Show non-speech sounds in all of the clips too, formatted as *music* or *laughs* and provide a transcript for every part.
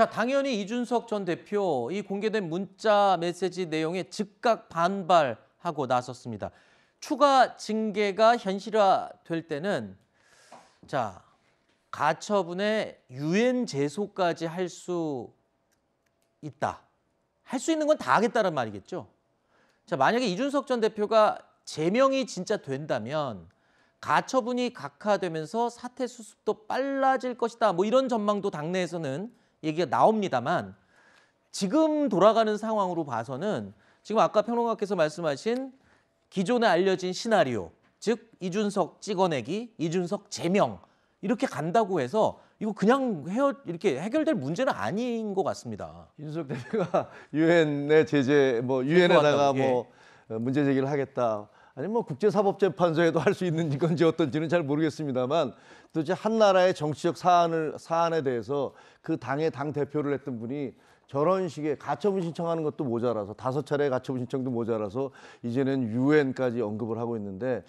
자, 당연히 이준석 전 대표 이 공개된 문자 메시지 내용에 즉각 반발하고 나섰습니다. 추가 징계가 현실화될 때는 자, 가처분에 유엔 제소까지 할 수 있다. 할 수 있는 건 다 하겠다는 말이겠죠. 자, 만약에 이준석 전 대표가 제명이 진짜 된다면 가처분이 각하되면서 사태 수습도 빨라질 것이다. 뭐 이런 전망도 당내에서는 얘기가 나옵니다만 지금 돌아가는 상황으로 봐서는 지금 아까 평론가께서 말씀하신 기존에 알려진 시나리오 즉 이준석 찍어내기, 이준석 제명 이렇게 간다고 해서 이거 그냥 헤어 이렇게 해결될 문제는 아닌 것 같습니다. 이준석 대표가 *laughs* 유엔의 제재 뭐 유엔에다가 예. 뭐 문제 제기를 하겠다. 아니면 뭐 국제사법재판소에도 할 수 있는 건지 어떤지는 잘 모르겠습니다만 도대체 한 나라의 정치적 사안을 사안에 대해서 그 당의 당 대표를 했던 분이 저런 식의 가처분 신청하는 것도 모자라서 다섯 차례 가처분 신청도 모자라서 이제는 유엔까지 언급을 하고 있는데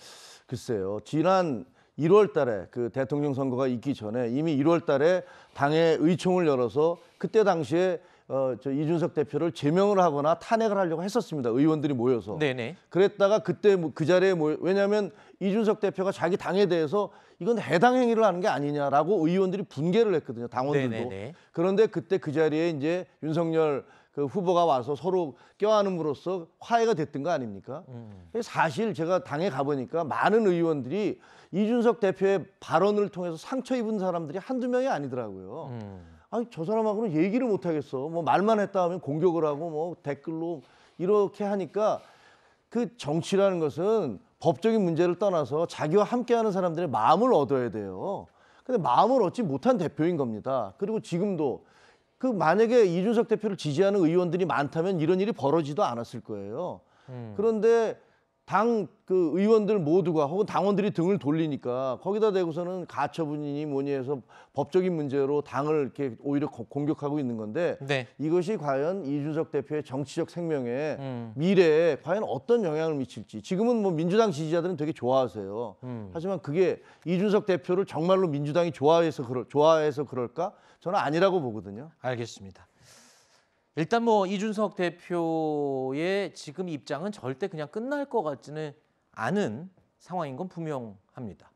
글쎄요 지난 1월 달에 그 대통령 선거가 있기 전에 이미 1월 달에 당의 의총을 열어서 그때 당시에 어, 저 이준석 대표를 제명을 하거나 탄핵을 하려고 했었습니다. 의원들이 모여서. 네네. 그랬다가 그때 뭐 그 자리에 모여, 왜냐하면 이준석 대표가 자기 당에 대해서 이건 해당 행위를 하는 게 아니냐라고 의원들이 분개를 했거든요. 당원들도. 네네네. 그런데 그때 그 자리에 이제 윤석열 그 후보가 와서 서로 껴안음으로써 화해가 됐던 거 아닙니까? 음. 사실 제가 당에 가보니까 많은 의원들이 이준석 대표의 발언을 통해서 상처 입은 사람들이 한두 명이 아니더라고요. 음. 아니 저 사람하고는 얘기를 못 하겠어. 뭐 말만 했다 하면 공격을 하고 뭐 댓글로 이렇게 하니까 그 정치라는 것은 법적인 문제를 떠나서 자기와 함께하는 사람들의 마음을 얻어야 돼요. 근데 마음을 얻지 못한 대표인 겁니다. 그리고 지금도 그 만약에 이준석 대표를 지지하는 의원들이 많다면 이런 일이 벌어지도 않았을 거예요. 음. 그런데 당그 의원들 모두가 혹은 당원들이 등을 돌리니까 거기다 대고서는 가처분이니 뭐니 해서 법적인 문제로 당을 이렇게 오히려 고, 공격하고 있는 건데 네. 이것이 과연 이준석 대표의 정치적 생명에 음. 미래에 과연 어떤 영향을 미칠지 지금은 뭐 민주당 지지자들은 되게 좋아하세요. 음. 하지만 그게 이준석 대표를 정말로 민주당이 좋아해서 그럴 좋아해서 그럴까? 저는 아니라고 보거든요. 알겠습니다. 일단 뭐 이준석 대표의 지금 입장은 절대 그냥 끝날 것 같지는 않은 상황인 건 분명합니다.